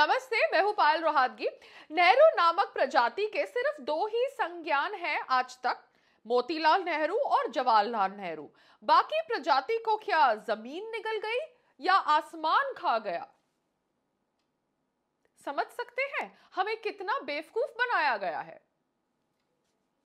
नमस्ते मैं हूं पायल रोहादगी नेहरू नामक प्रजाति के सिर्फ दो ही संज्ञान हैं आज तक मोतीलाल नेहरू और जवाहरलाल नेहरू बाकी प्रजाति को क्या जमीन निकल गई या आसमान खा गया समझ सकते हैं हमें कितना बेवकूफ बनाया गया है